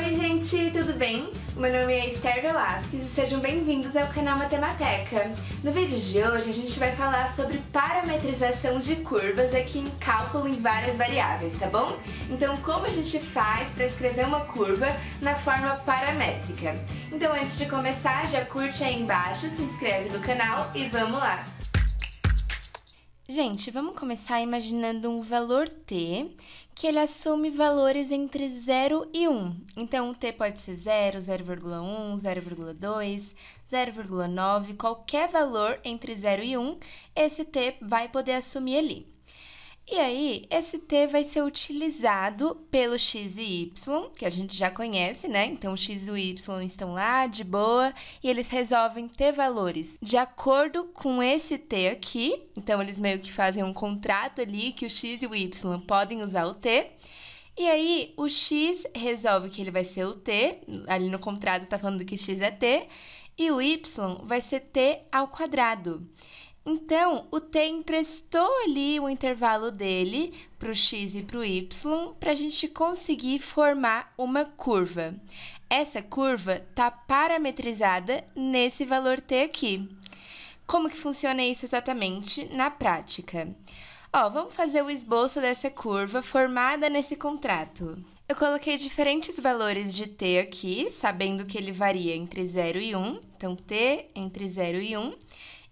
Oi, gente, tudo bem? Meu nome é Esther Velasquez e sejam bem-vindos ao canal Matemateca. No vídeo de hoje a gente vai falar sobre parametrização de curvas aqui em cálculo em várias variáveis, tá bom? Então como a gente faz para escrever uma curva na forma paramétrica? Então antes de começar, já curte aí embaixo, se inscreve no canal e vamos lá! Gente, vamos começar imaginando um valor t que ele assume valores entre 0 e 1. Então o T pode ser 0, 0,1, 0,2, 0,9, qualquer valor entre 0 e 1, esse T vai poder assumir ali. E aí, esse T vai ser utilizado pelo X e Y, que a gente já conhece, né? Então, X e Y estão lá de boa e eles resolvem ter valores de acordo com esse T aqui. Então, eles meio que fazem um contrato ali que o X e o Y podem usar o T. E aí, o X resolve que ele vai ser o T, ali no contrato tá falando que X é T, e o Y vai ser T ao quadrado. Então, o T emprestou ali o intervalo dele para o x e para o y para a gente conseguir formar uma curva. Essa curva está parametrizada nesse valor T aqui. Como que funciona isso exatamente na prática? Ó, vamos fazer o esboço dessa curva formada nesse contrato. Eu coloquei diferentes valores de t aqui, sabendo que ele varia entre 0 e 1. Então, t entre 0 e 1.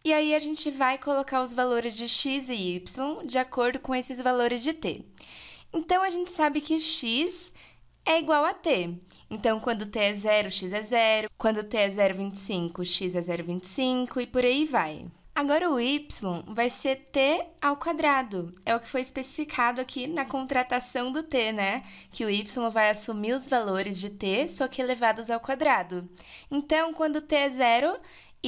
E aí a gente vai colocar os valores de x e y de acordo com esses valores de t. Então a gente sabe que x é igual a t. Então quando t é 0, x é 0, quando t é 0,25, x é 0,25 e por aí vai. Agora o y vai ser t ao quadrado. É o que foi especificado aqui na contratação do t, né? Que o y vai assumir os valores de t, só que elevados ao quadrado. Então, quando t é zero,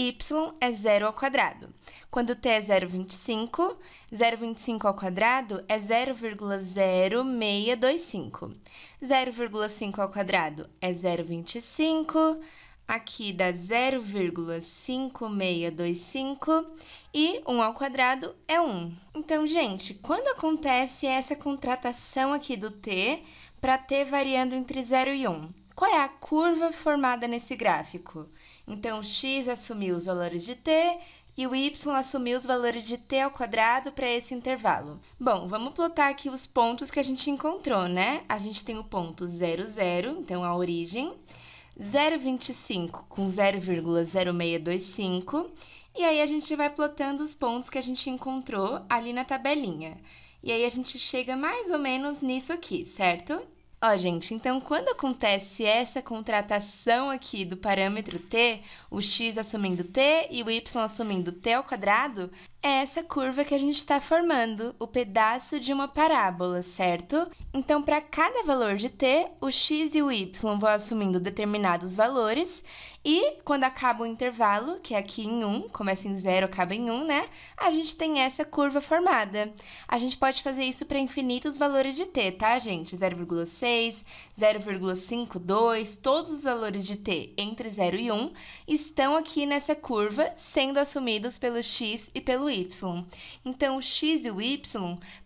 y é zero ao quadrado. Quando t é 0,25, 0,25 ao quadrado é 0,0625. 0,5 ao quadrado é 0,25. Aqui dá 0,5625 e 1 ao quadrado é 1. Então, gente, quando acontece essa contratação aqui do t para t variando entre 0 e 1? Qual é a curva formada nesse gráfico? Então, x assumiu os valores de t e o y assumiu os valores de t ao quadrado para esse intervalo. Bom, vamos plotar aqui os pontos que a gente encontrou, né? A gente tem o ponto 0, 0, então a origem, 0,25 com 0,0625, e aí a gente vai plotando os pontos que a gente encontrou ali na tabelinha. E aí a gente chega mais ou menos nisso aqui, certo? Ó, gente, então quando acontece essa contratação aqui do parâmetro t, o x assumindo t e o y assumindo t ao quadrado, é essa curva que a gente está formando, o pedaço de uma parábola, certo? Então, para cada valor de t, o x e o y vão assumindo determinados valores, e quando acaba o intervalo, que é aqui em 1, começa em 0, acaba em 1, né? A gente tem essa curva formada. A gente pode fazer isso para infinitos valores de t, tá, gente? 0,6, 0,52, todos os valores de t entre 0 e 1 estão aqui nessa curva, sendo assumidos pelo x e pelo y. Então, o x e o y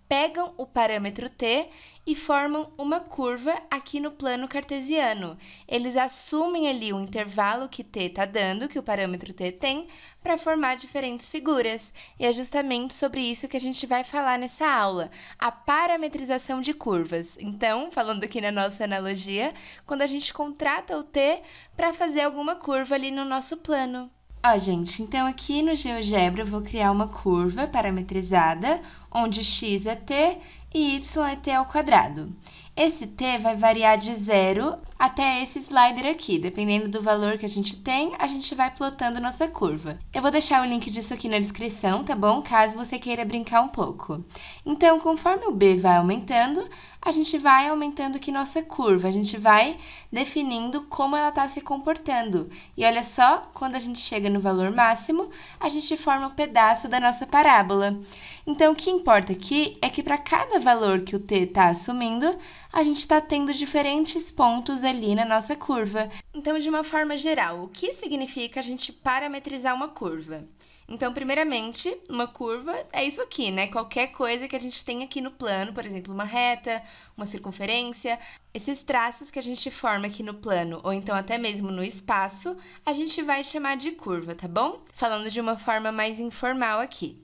pegam o parâmetro t e formam uma curva aqui no plano cartesiano. Eles assumem ali o intervalo que t está dando, que o parâmetro t tem, para formar diferentes figuras. E é justamente sobre isso que a gente vai falar nessa aula, a parametrização de curvas. Então, falando aqui na nossa analogia, quando a gente contrata o t para fazer alguma curva ali no nosso plano. Ó, gente, então aqui no GeoGebra eu vou criar uma curva parametrizada, onde x é t e y é t ao quadrado. Esse T vai variar de zero até esse slider aqui. Dependendo do valor que a gente tem, a gente vai plotando nossa curva. Eu vou deixar o link disso aqui na descrição, tá bom? Caso você queira brincar um pouco. Então, conforme o B vai aumentando, a gente vai aumentando aqui nossa curva. A gente vai definindo como ela está se comportando. E olha só, quando a gente chega no valor máximo, a gente forma um pedaço da nossa parábola. Então, o que importa aqui é que para cada valor que o t está assumindo, a gente está tendo diferentes pontos ali na nossa curva. Então, de uma forma geral, o que significa a gente parametrizar uma curva? Então, primeiramente, uma curva é isso aqui, né? Qualquer coisa que a gente tem aqui no plano, por exemplo, uma reta, uma circunferência, esses traços que a gente forma aqui no plano, ou então até mesmo no espaço, a gente vai chamar de curva, tá bom? Falando de uma forma mais informal aqui.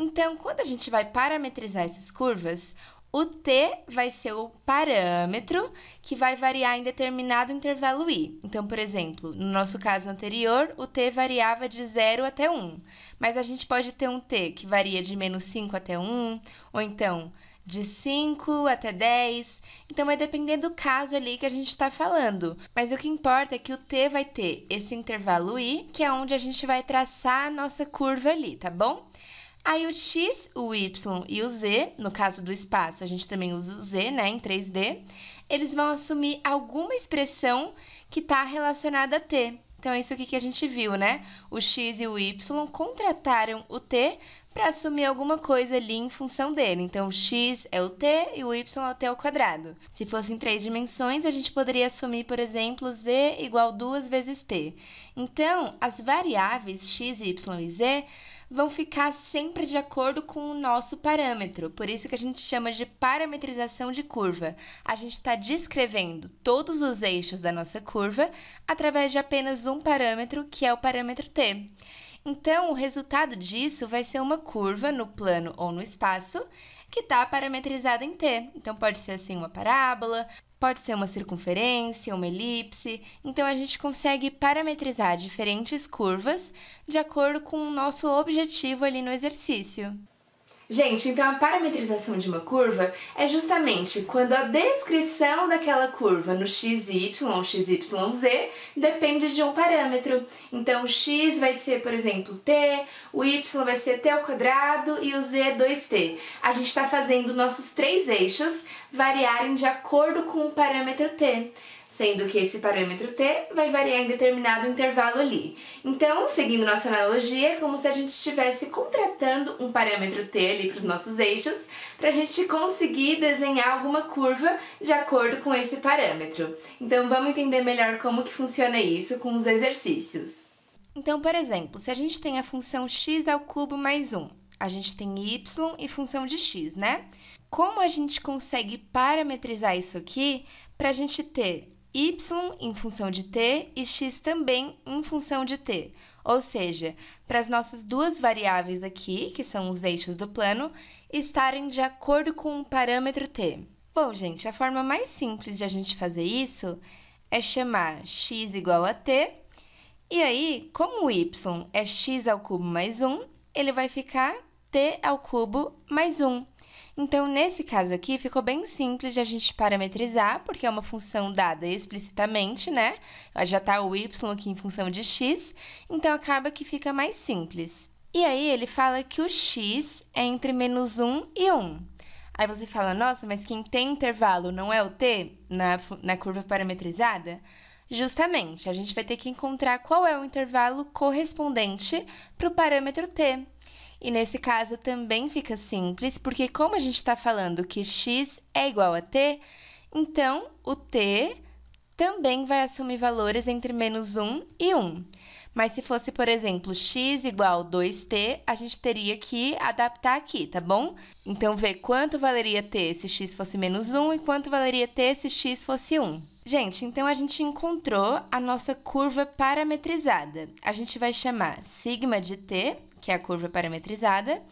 Então, quando a gente vai parametrizar essas curvas, o t vai ser o parâmetro que vai variar em determinado intervalo i. Então, por exemplo, no nosso caso anterior, o t variava de 0 até 1. Mas a gente pode ter um t que varia de menos 5 até 1, ou então de 5 até 10. Então, vai depender do caso ali que a gente está falando. Mas o que importa é que o t vai ter esse intervalo i, que é onde a gente vai traçar a nossa curva ali, tá bom? Aí o X, o Y e o Z, no caso do espaço, a gente também usa o Z, né, em 3D, eles vão assumir alguma expressão que está relacionada a T. Então é isso aqui que a gente viu, né? O X e o Y contrataram o T para assumir alguma coisa ali em função dele. Então, o x é o t e o y é o t ao quadrado. Se fosse em três dimensões, a gente poderia assumir, por exemplo, z igual a vezes t. Então, as variáveis x, y e z vão ficar sempre de acordo com o nosso parâmetro, por isso que a gente chama de parametrização de curva. A gente está descrevendo todos os eixos da nossa curva através de apenas um parâmetro, que é o parâmetro t. Então, o resultado disso vai ser uma curva no plano ou no espaço que está parametrizada em t. Então, pode ser assim uma parábola, Pode ser uma circunferência, uma elipse. Então a gente consegue parametrizar diferentes curvas de acordo com o nosso objetivo ali no exercício. Gente, então a parametrização de uma curva é justamente quando a descrição daquela curva no x, y ou x, y, z depende de um parâmetro. Então o x vai ser, por exemplo, t, o y vai ser t ao quadrado e o z 2t. A gente está fazendo nossos três eixos variarem de acordo com o parâmetro t sendo que esse parâmetro T vai variar em determinado intervalo ali. Então, seguindo nossa analogia, é como se a gente estivesse contratando um parâmetro T ali para os nossos eixos, para a gente conseguir desenhar alguma curva de acordo com esse parâmetro. Então, vamos entender melhor como que funciona isso com os exercícios. Então, por exemplo, se a gente tem a função x ao cubo mais 1, a gente tem y e função de x, né? Como a gente consegue parametrizar isso aqui para a gente ter y em função de t e x também em função de t. Ou seja, para as nossas duas variáveis aqui, que são os eixos do plano, estarem de acordo com o parâmetro t. Bom, gente, a forma mais simples de a gente fazer isso é chamar x igual a t, e aí, como o y é x ao cubo mais 1, ele vai ficar t ao cubo mais 1. Então, nesse caso aqui, ficou bem simples de a gente parametrizar, porque é uma função dada explicitamente, né? Já está o y aqui em função de x, então acaba que fica mais simples. E aí, ele fala que o x é entre menos 1 e 1. Aí você fala, nossa, mas quem tem intervalo não é o t na, na curva parametrizada? Justamente, a gente vai ter que encontrar qual é o intervalo correspondente para o parâmetro t. E nesse caso também fica simples, porque como a gente está falando que x é igual a t, então o t também vai assumir valores entre menos 1 e 1. Mas se fosse, por exemplo, x igual 2t, a gente teria que adaptar aqui, tá bom? Então, ver quanto valeria t se x fosse menos 1 e quanto valeria t se x fosse 1. Gente, então a gente encontrou a nossa curva parametrizada. A gente vai chamar sigma de t, que é a curva parametrizada.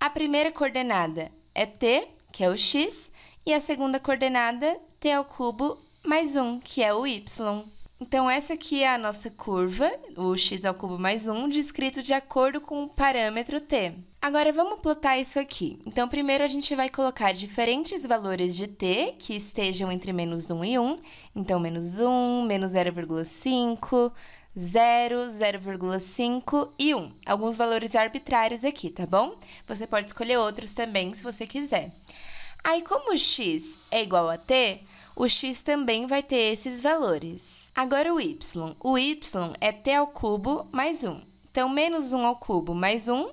A primeira coordenada é t, que é o x, e a segunda coordenada t ao cubo mais 1, que é o y. Então, essa aqui é a nossa curva, o x ao cubo mais 1, descrito de acordo com o parâmetro t. Agora vamos plotar isso aqui. Então, primeiro a gente vai colocar diferentes valores de t que estejam entre menos 1 e 1. Então, menos 1, menos 0,5, 0, 0,5 e 1. Alguns valores arbitrários aqui, tá bom? Você pode escolher outros também se você quiser. Aí, como o x é igual a t, o x também vai ter esses valores. Agora o y. O y é t ao cubo mais 1. Então, menos 1 ao cubo mais 1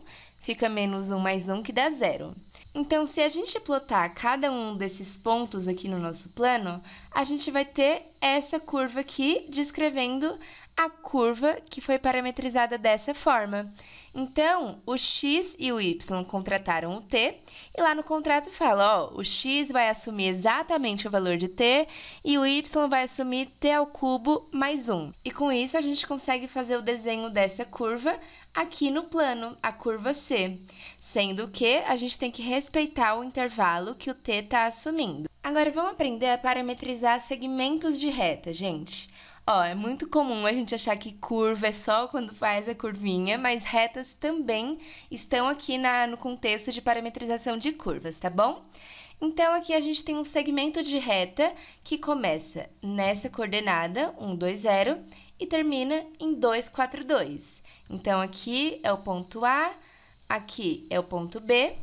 fica menos 1 mais 1, que dá zero. Então, se a gente plotar cada um desses pontos aqui no nosso plano, a gente vai ter essa curva aqui descrevendo a curva que foi parametrizada dessa forma. Então, o x e o y contrataram o t, e lá no contrato fala, ó, o x vai assumir exatamente o valor de t e o y vai assumir t ao cubo mais 1. E com isso a gente consegue fazer o desenho dessa curva aqui no plano, a curva C, sendo que a gente tem que respeitar o intervalo que o t está assumindo. Agora vamos aprender a parametrizar segmentos de reta, gente. Ó, é muito comum a gente achar que curva é só quando faz a curvinha, mas retas também estão aqui na, no contexto de parametrização de curvas, tá bom? Então, aqui a gente tem um segmento de reta que começa nessa coordenada, 1, 2, 0, e termina em 2, 4, 2. Então, aqui é o ponto A, aqui é o ponto B,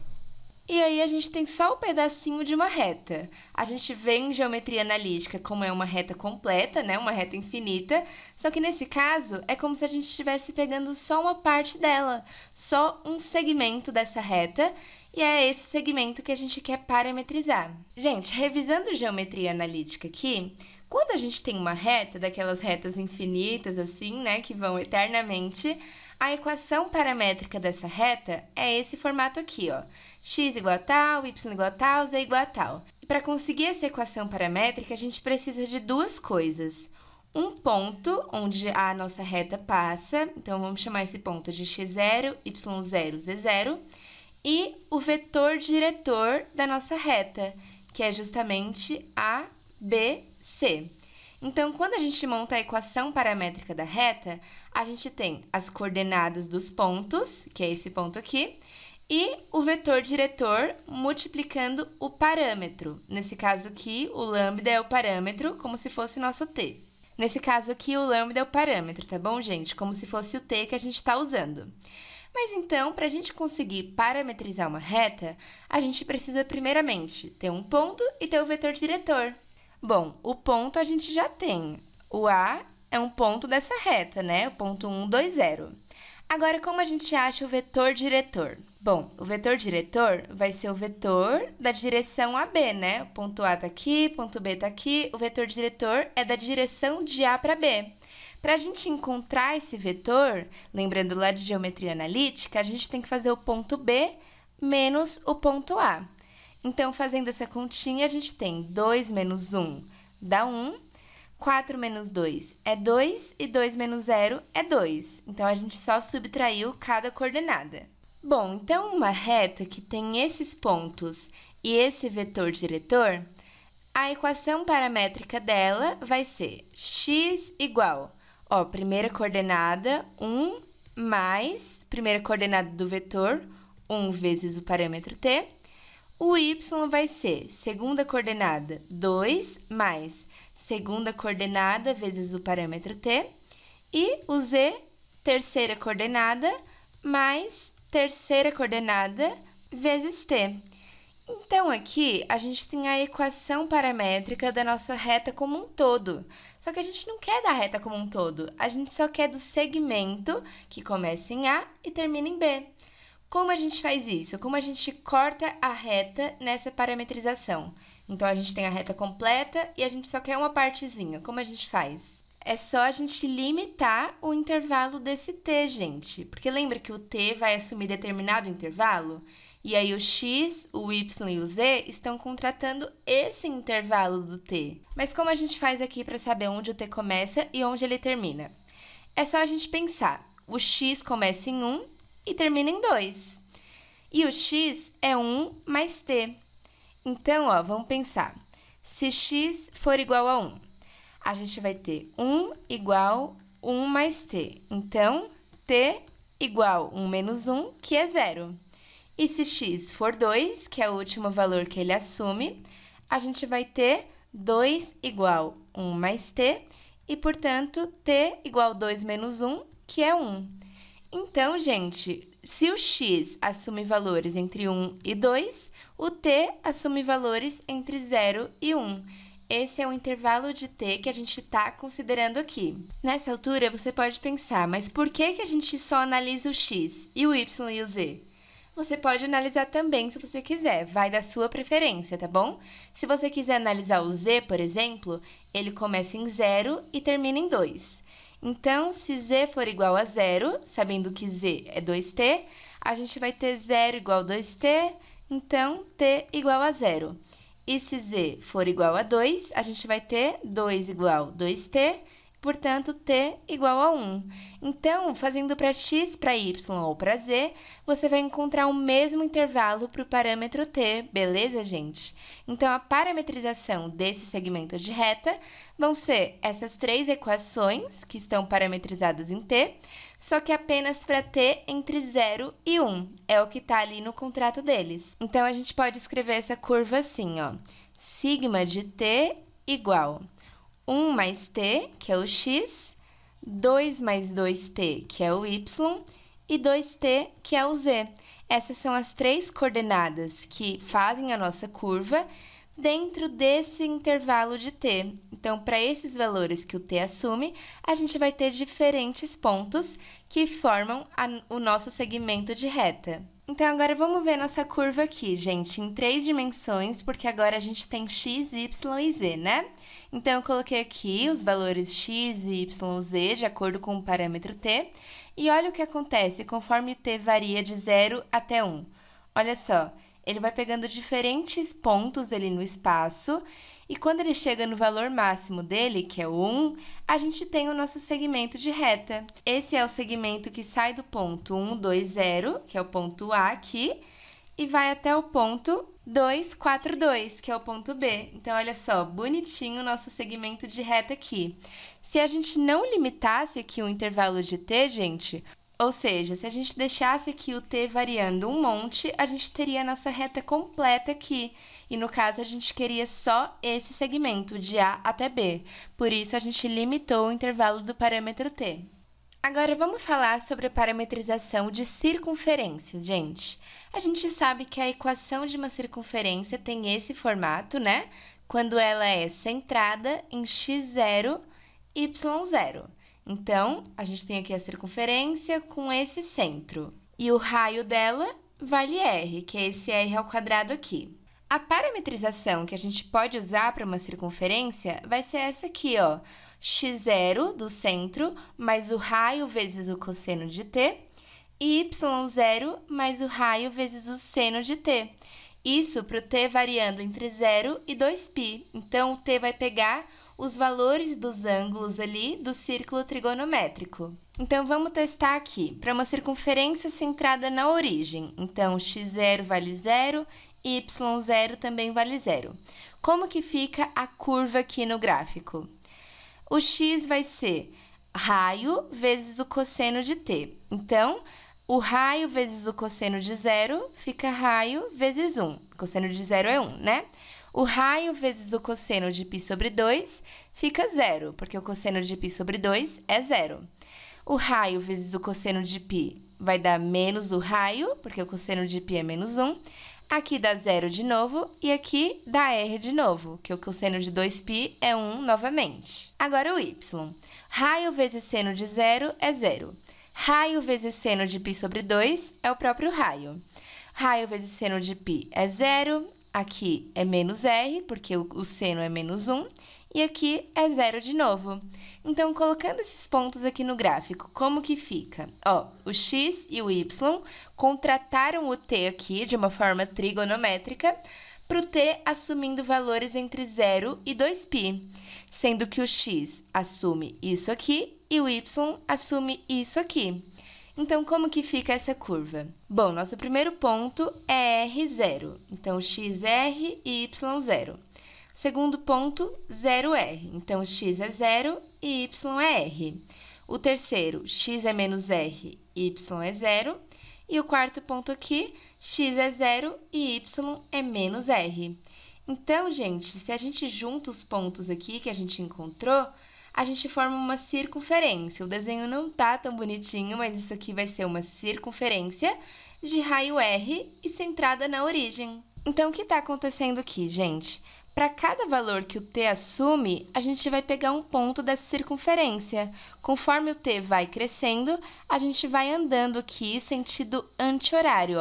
e aí a gente tem só o um pedacinho de uma reta. A gente vê em geometria analítica como é uma reta completa, né, uma reta infinita, só que nesse caso é como se a gente estivesse pegando só uma parte dela, só um segmento dessa reta, e é esse segmento que a gente quer parametrizar. Gente, revisando geometria analítica aqui, quando a gente tem uma reta, daquelas retas infinitas assim, né, que vão eternamente, a equação paramétrica dessa reta é esse formato aqui, ó. x igual a tal, y igual a tal, z igual a tal. E para conseguir essa equação paramétrica, a gente precisa de duas coisas. Um ponto onde a nossa reta passa, então vamos chamar esse ponto de x0, y0, z0, e o vetor diretor da nossa reta, que é justamente ABC. Então, quando a gente monta a equação paramétrica da reta, a gente tem as coordenadas dos pontos, que é esse ponto aqui, e o vetor diretor multiplicando o parâmetro. Nesse caso aqui, o lambda é o parâmetro, como se fosse o nosso t. Nesse caso aqui, o lambda é o parâmetro, tá bom, gente? Como se fosse o t que a gente está usando. Mas então, para a gente conseguir parametrizar uma reta, a gente precisa primeiramente ter um ponto e ter o vetor diretor. Bom, o ponto a gente já tem. O A é um ponto dessa reta, né? O ponto 1, 2, 0. Agora, como a gente acha o vetor diretor? Bom, o vetor diretor vai ser o vetor da direção AB, né? O ponto A tá aqui, ponto B tá aqui. O vetor diretor é da direção de A para B. Para a gente encontrar esse vetor, lembrando lá de geometria analítica, a gente tem que fazer o ponto B menos o ponto A. Então, fazendo essa continha, a gente tem 2 menos 1 dá 1, 4 menos 2 é 2 e 2 menos 0 é 2. Então, a gente só subtraiu cada coordenada. Bom, então uma reta que tem esses pontos e esse vetor diretor, a equação paramétrica dela vai ser x igual, ó, primeira coordenada, 1 mais, primeira coordenada do vetor, 1 vezes o parâmetro t, o y vai ser segunda coordenada 2 mais segunda coordenada vezes o parâmetro t e o z terceira coordenada mais terceira coordenada vezes t. Então, aqui a gente tem a equação paramétrica da nossa reta como um todo. Só que a gente não quer da reta como um todo, a gente só quer do segmento que começa em A e termina em B. Como a gente faz isso? Como a gente corta a reta nessa parametrização? Então a gente tem a reta completa e a gente só quer uma partezinha. Como a gente faz? É só a gente limitar o intervalo desse t, gente. Porque lembra que o t vai assumir determinado intervalo? E aí o x, o y e o z estão contratando esse intervalo do t. Mas como a gente faz aqui para saber onde o t começa e onde ele termina? É só a gente pensar. O x começa em 1 e termina em 2. E o x é 1 mais t. Então, ó, vamos pensar. Se x for igual a 1, a gente vai ter 1 igual 1 mais t. Então, t igual 1 menos 1, que é zero. E se x for 2, que é o último valor que ele assume, a gente vai ter 2 igual 1 mais t, e, portanto, t igual 2 menos 1, que é 1. Então, gente, se o x assume valores entre 1 e 2, o t assume valores entre 0 e 1. Esse é o intervalo de t que a gente está considerando aqui. Nessa altura, você pode pensar, mas por que, que a gente só analisa o x e o y e o z? Você pode analisar também se você quiser, vai da sua preferência, tá bom? Se você quiser analisar o z, por exemplo, ele começa em 0 e termina em 2. Então, se z for igual a zero, sabendo que z é 2t, a gente vai ter zero igual a 2t, então t igual a zero. E se z for igual a 2, a gente vai ter 2 igual a 2t, portanto t igual a 1. Então, fazendo para x, para y ou para z, você vai encontrar o mesmo intervalo para o parâmetro t, beleza, gente? Então, a parametrização desse segmento de reta vão ser essas três equações que estão parametrizadas em t, só que apenas para t entre 0 e 1, é o que está ali no contrato deles. Então, a gente pode escrever essa curva assim, ó, sigma de t igual 1 mais t, que é o x, 2 mais 2t, que é o y, e 2t, que é o z. Essas são as três coordenadas que fazem a nossa curva dentro desse intervalo de T. Então, para esses valores que o T assume, a gente vai ter diferentes pontos que formam a, o nosso segmento de reta. Então, agora vamos ver nossa curva aqui, gente, em três dimensões, porque agora a gente tem x, y e z, né? Então, eu coloquei aqui os valores x, y, z, de acordo com o parâmetro t, e olha o que acontece conforme t varia de 0 até 1. Olha só, ele vai pegando diferentes pontos ali no espaço e quando ele chega no valor máximo dele, que é o 1, a gente tem o nosso segmento de reta. Esse é o segmento que sai do ponto 1, 2, 0, que é o ponto A aqui, e vai até o ponto 2, que é o ponto B. Então, olha só, bonitinho o nosso segmento de reta aqui. Se a gente não limitasse aqui o intervalo de t, gente, ou seja, se a gente deixasse aqui o t variando um monte, a gente teria a nossa reta completa aqui. E no caso, a gente queria só esse segmento, de A até B. Por isso, a gente limitou o intervalo do parâmetro t. Agora vamos falar sobre a parametrização de circunferências, gente. A gente sabe que a equação de uma circunferência tem esse formato, né? Quando ela é centrada em x0, y0. Então, a gente tem aqui a circunferência com esse centro. E o raio dela vale R, que é esse R ao quadrado aqui. A parametrização que a gente pode usar para uma circunferência vai ser essa aqui, ó. x0 do centro mais o raio vezes o cosseno de t e y0 mais o raio vezes o seno de t. Isso para o t variando entre 0 e 2π. Então, o t vai pegar os valores dos ângulos ali do círculo trigonométrico. Então vamos testar aqui para uma circunferência centrada na origem. Então x0 vale zero e y0 também vale zero. Como que fica a curva aqui no gráfico? O x vai ser raio vezes o cosseno de t. Então, o raio vezes o cosseno de zero fica raio vezes 1. Cosseno de zero é 1, né? o raio vezes o cosseno de π sobre 2 fica zero, porque o cosseno de π sobre 2 é zero. O raio vezes o cosseno de π vai dar menos o raio, porque o cosseno de π é menos 1. Aqui dá zero de novo e aqui dá r de novo, que o cosseno de 2π é 1 novamente. Agora o y. Raio vezes seno de zero é zero. Raio vezes seno de π sobre 2 é o próprio raio. Raio vezes seno de π é zero, Aqui é menos R, porque o seno é menos 1, e aqui é zero de novo. Então, colocando esses pontos aqui no gráfico, como que fica? Ó, o x e o y contrataram o t aqui de uma forma trigonométrica para o t assumindo valores entre 0 e 2π, sendo que o x assume isso aqui e o y assume isso aqui. Então, como que fica essa curva? Bom, nosso primeiro ponto é R0, então XR e Y0. Segundo ponto, 0R, então X é 0 e Y é R. O terceiro, X é menos R, e Y é 0. E o quarto ponto aqui, X é 0 e Y é menos R. Então, gente, se a gente junta os pontos aqui que a gente encontrou, a gente forma uma circunferência. O desenho não tá tão bonitinho, mas isso aqui vai ser uma circunferência de raio R e centrada na origem. Então, o que está acontecendo aqui, gente? Para cada valor que o t assume, a gente vai pegar um ponto dessa circunferência. Conforme o t vai crescendo, a gente vai andando aqui sentido anti-horário,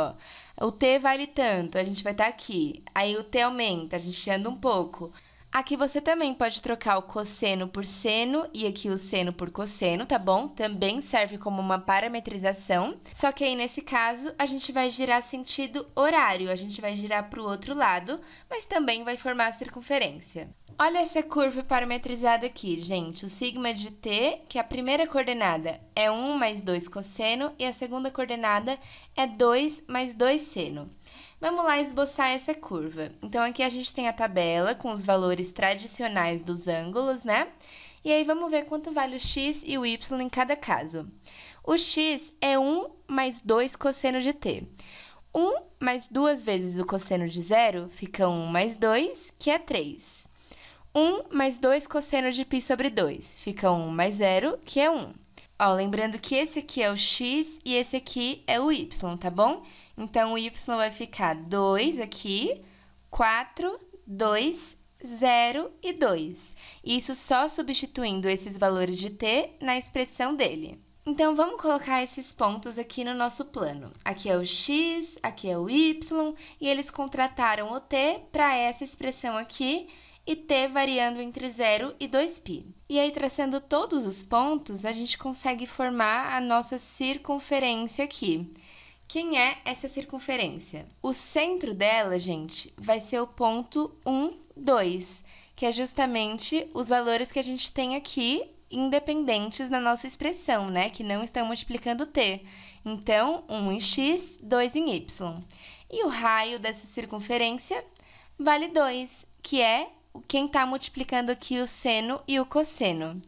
O t vale tanto, a gente vai estar tá aqui. Aí o t aumenta, a gente anda um pouco. Aqui você também pode trocar o cosseno por seno e aqui o seno por cosseno, tá bom? Também serve como uma parametrização, só que aí nesse caso a gente vai girar sentido horário, a gente vai girar para o outro lado, mas também vai formar a circunferência. Olha essa curva parametrizada aqui, gente. O sigma de t, que é a primeira coordenada é 1 mais 2 cosseno e a segunda coordenada é 2 mais 2 seno. Vamos lá esboçar essa curva. Então, aqui a gente tem a tabela com os valores tradicionais dos ângulos, né? E aí, vamos ver quanto vale o x e o y em cada caso. O x é 1 mais 2 cosseno de t. 1 mais 2 vezes o cosseno de zero fica 1 mais 2, que é 3. 1 mais 2 cosseno de π sobre 2. Fica 1 mais 0, que é 1. Ó, lembrando que esse aqui é o x e esse aqui é o y, tá bom? Então, o y vai ficar 2 aqui, 4, 2, 0 e 2. Isso só substituindo esses valores de t na expressão dele. Então, vamos colocar esses pontos aqui no nosso plano. Aqui é o x, aqui é o y, e eles contrataram o t para essa expressão aqui, e t variando entre 0 e 2π. E aí, traçando todos os pontos, a gente consegue formar a nossa circunferência aqui. Quem é essa circunferência? O centro dela, gente, vai ser o ponto 1, 2, que é justamente os valores que a gente tem aqui independentes na nossa expressão, né? Que não estão multiplicando t. Então, 1 em x, 2 em y. E o raio dessa circunferência vale 2, que é quem está multiplicando aqui o seno e o cosseno.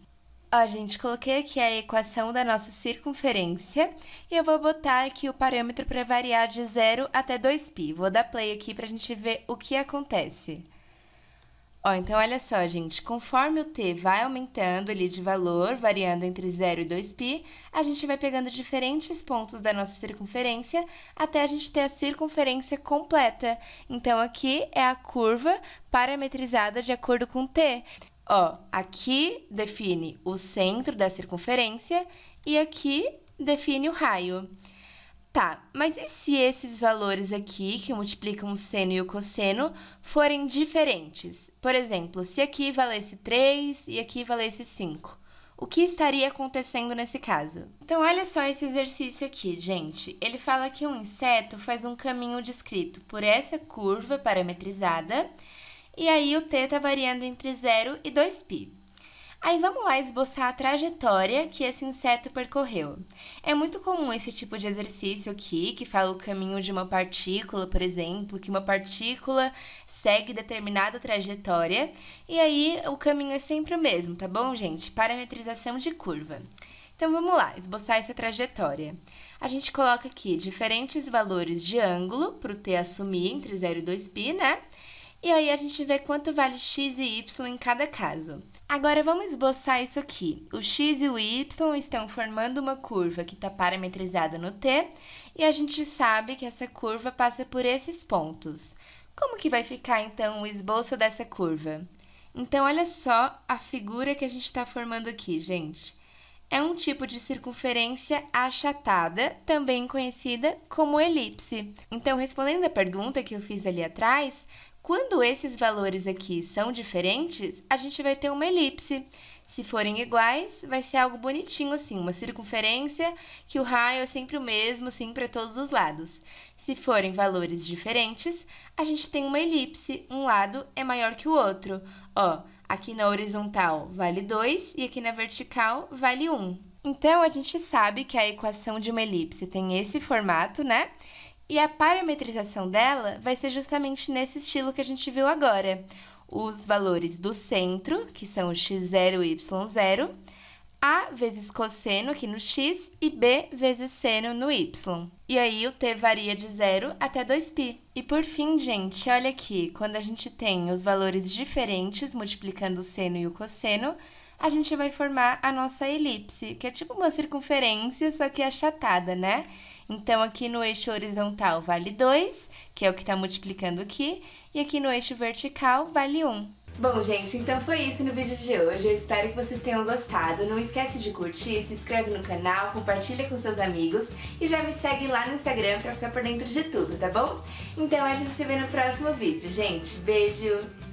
Ó, gente, coloquei aqui a equação da nossa circunferência e eu vou botar aqui o parâmetro para variar de 0 até 2π. Vou dar play aqui para a gente ver o que acontece. Ó, então olha só, gente. Conforme o T vai aumentando ali de valor, variando entre 0 e 2π, a gente vai pegando diferentes pontos da nossa circunferência até a gente ter a circunferência completa. Então aqui é a curva parametrizada de acordo com T. Ó, aqui define o centro da circunferência e aqui define o raio. Tá, mas e se esses valores aqui, que multiplicam o seno e o cosseno, forem diferentes? Por exemplo, se aqui valesse 3 e aqui valesse 5. O que estaria acontecendo nesse caso? Então, olha só esse exercício aqui, gente. Ele fala que um inseto faz um caminho descrito por essa curva parametrizada, e aí o t está variando entre 0 e 2π. Aí vamos lá esboçar a trajetória que esse inseto percorreu. É muito comum esse tipo de exercício aqui, que fala o caminho de uma partícula, por exemplo, que uma partícula segue determinada trajetória, e aí o caminho é sempre o mesmo, tá bom, gente? Parametrização de curva. Então vamos lá, esboçar essa trajetória. A gente coloca aqui diferentes valores de ângulo para o T assumir entre 0 e 2π, né? E aí a gente vê quanto vale x e y em cada caso. Agora vamos esboçar isso aqui. O x e o y estão formando uma curva que está parametrizada no t, e a gente sabe que essa curva passa por esses pontos. Como que vai ficar então o esboço dessa curva? Então olha só a figura que a gente está formando aqui, gente. É um tipo de circunferência achatada, também conhecida como elipse. Então, respondendo a pergunta que eu fiz ali atrás, quando esses valores aqui são diferentes, a gente vai ter uma elipse. Se forem iguais, vai ser algo bonitinho assim, uma circunferência que o raio é sempre o mesmo, assim, para todos os lados. Se forem valores diferentes, a gente tem uma elipse, um lado é maior que o outro. Ó, aqui na horizontal vale 2 e aqui na vertical vale 1. Um. Então, a gente sabe que a equação de uma elipse tem esse formato, né? E a parametrização dela vai ser justamente nesse estilo que a gente viu agora. Os valores do centro, que são x0 e y0, a vezes cosseno aqui no x e b vezes seno no y. E aí o t varia de 0 até 2π. E por fim, gente, olha aqui, quando a gente tem os valores diferentes multiplicando o seno e o cosseno, a gente vai formar a nossa elipse, que é tipo uma circunferência, só que achatada, né? Então, aqui no eixo horizontal vale 2, que é o que está multiplicando aqui, e aqui no eixo vertical vale 1. Um. Bom, gente, então foi isso no vídeo de hoje. Eu espero que vocês tenham gostado. Não esquece de curtir, se inscreve no canal, compartilha com seus amigos e já me segue lá no Instagram pra ficar por dentro de tudo, tá bom? Então a gente se vê no próximo vídeo, gente. Beijo!